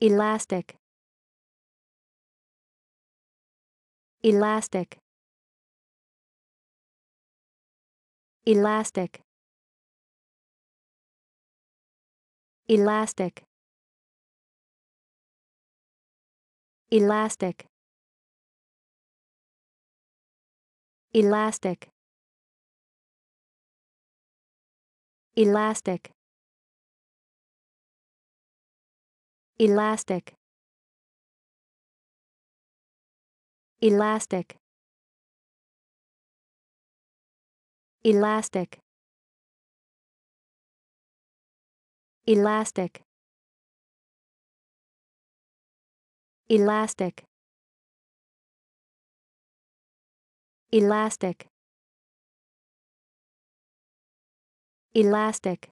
elastic elastic elastic elastic elastic elastic elastic elastic elastic elastic elastic elastic elastic elastic